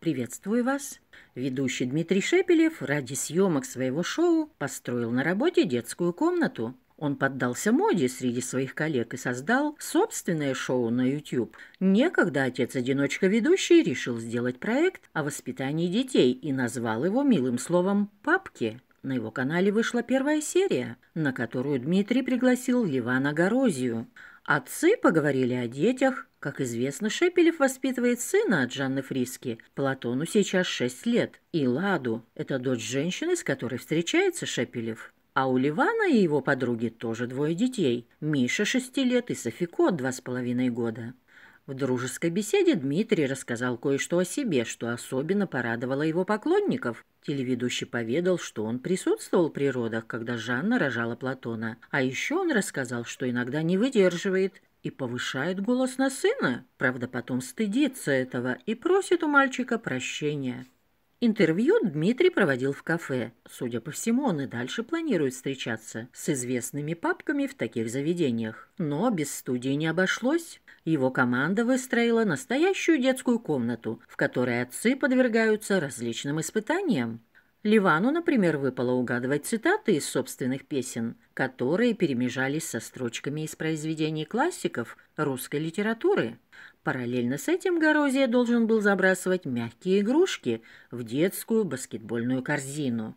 Приветствую вас. Ведущий Дмитрий Шепелев ради съемок своего шоу построил на работе детскую комнату. Он поддался моде среди своих коллег и создал собственное шоу на YouTube. Некогда отец-одиночка ведущий решил сделать проект о воспитании детей и назвал его милым словом «папки». На его канале вышла первая серия, на которую Дмитрий пригласил Ливана Горозию – Отцы поговорили о детях. Как известно, Шепелев воспитывает сына от Жанны Фриски. Платону сейчас шесть лет. И Ладу – это дочь женщины, с которой встречается Шепелев. А у Ливана и его подруги тоже двое детей. Миша шести лет и Софико два с половиной года. В дружеской беседе Дмитрий рассказал кое-что о себе, что особенно порадовало его поклонников. Телеведущий поведал, что он присутствовал при родах, когда Жанна рожала Платона. А еще он рассказал, что иногда не выдерживает и повышает голос на сына. Правда, потом стыдится этого и просит у мальчика прощения. Интервью Дмитрий проводил в кафе. Судя по всему, он и дальше планирует встречаться с известными папками в таких заведениях. Но без студии не обошлось. Его команда выстроила настоящую детскую комнату, в которой отцы подвергаются различным испытаниям. Ливану, например, выпало угадывать цитаты из собственных песен, которые перемежались со строчками из произведений классиков русской литературы. Параллельно с этим Горозия должен был забрасывать мягкие игрушки в детскую баскетбольную корзину.